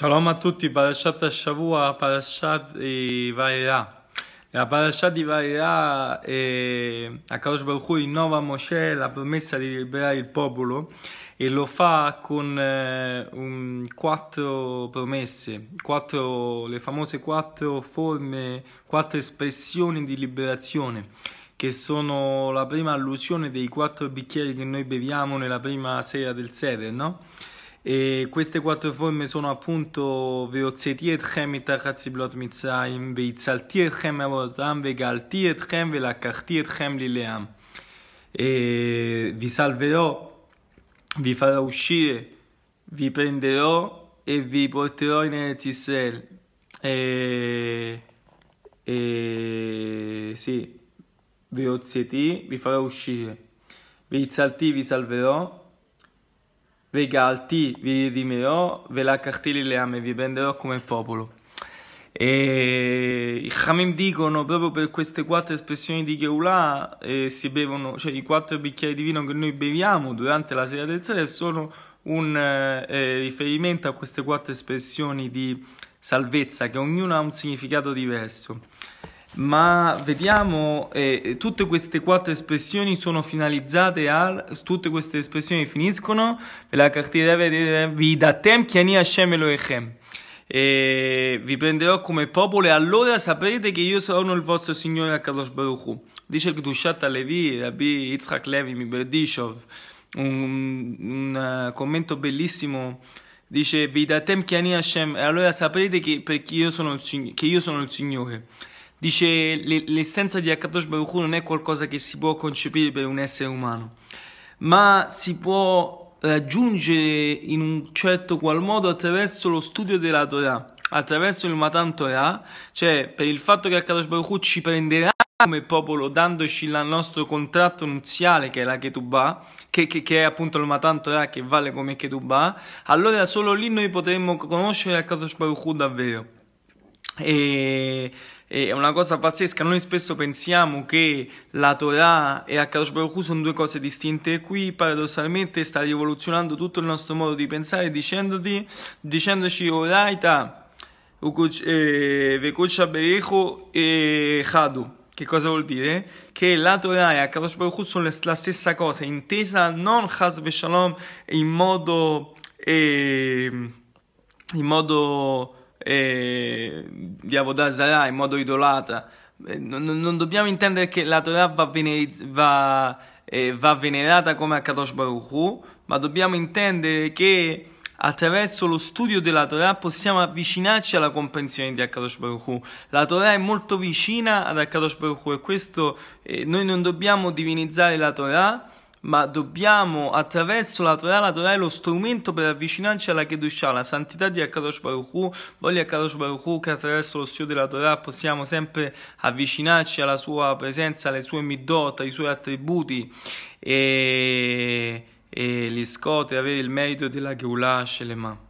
Shalom a tutti, Parashat Shavua, Parashat Vaera. La Parashat di Vaera, eh, Akadosh Baruch Hu rinnova a Mosè la promessa di liberare il popolo e lo fa con eh, un, quattro promesse, quattro, le famose quattro forme, quattro espressioni di liberazione che sono la prima allusione dei quattro bicchieri che noi beviamo nella prima sera del Seder, no? E queste quattro forme sono appunto Veoze Tietchem, Itachatziblot Mitzaim, Veitzal Tietchem, Avotam, Vegal Tietchem, Velakach Tietchem, Lileam. E vi salverò, vi farò uscire, vi prenderò e vi porterò in Eretz Israel. E, e sì, Veoze vi farò uscire, Veitzal vi salverò Regalti vi rimerò, ve la cartelli le ame, vi prenderò come popolo. E i Hamim dicono proprio per queste quattro espressioni di Keulah, eh, si bevono, cioè i quattro bicchieri di vino che noi beviamo durante la sera del sera sono un eh, eh, riferimento a queste quattro espressioni di salvezza che ognuna ha un significato diverso ma vediamo eh, tutte queste quattro espressioni sono finalizzate al tutte queste espressioni finiscono la cartina vi datem chiani Hashem Elohechem e vi prenderò come popolo e allora saprete che io sono il vostro Signore Akadosh Baruch Hu dice il Kedushat Levi Rabbi Yitzhak Levi Miberdishov un, un uh, commento bellissimo dice vi datem chiani Hashem e allora saprete che, io sono il, che io sono il Signore Dice l'essenza di Akadosh Baruch Hu non è qualcosa che si può concepire per un essere umano, ma si può raggiungere in un certo qual modo attraverso lo studio della Torah, attraverso il Matan Torah, cioè per il fatto che Akadosh Baruch Hu ci prenderà come popolo dandoci il nostro contratto nuziale che è la Ketubah, che, che, che è appunto il Matan Torah che vale come Ketubah, allora solo lì noi potremmo conoscere Akadosh Baruch Hu davvero. E, e è una cosa pazzesca. Noi spesso pensiamo che la Torah e Akadosh Baruch Hu sono due cose distinte. E qui paradossalmente sta rivoluzionando tutto il nostro modo di pensare dicendoci Oraita eh, Vekucha Berecho e Hadu. Che cosa vuol dire? Che la Torah e Akadosh Baruch Hu sono la stessa cosa, intesa non Chas Shalom in modo... Eh, in modo eh, di Avodah Zarah in modo idolatra. Eh, non, non, dobbiamo intendere che la Torah va, veneriz- va, eh, va venerata come a Kadosh Baruch Hu, ma dobbiamo intendere che attraverso lo studio della Torah possiamo avvicinarci alla comprensione di Akadosh Baruch Hu. La Torah è molto vicina ad Akadosh Baruch Hu e questo eh, noi non dobbiamo divinizzare la Torah ma dobbiamo attraverso la Torah, la Torah è lo strumento per avvicinarci alla Kedushah, la santità di Akadosh Baruch Hu. Voglio Akadosh Baruch Hu che attraverso lo studio della Torah possiamo sempre avvicinarci alla sua presenza, alle sue midot, ai suoi attributi e, e li scote avere il merito della Geulah Shelema.